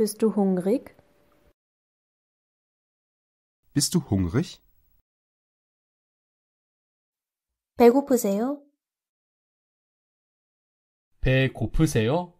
Bist du hungrig? Bist du hungrig? 배고프세요? 배고프세요?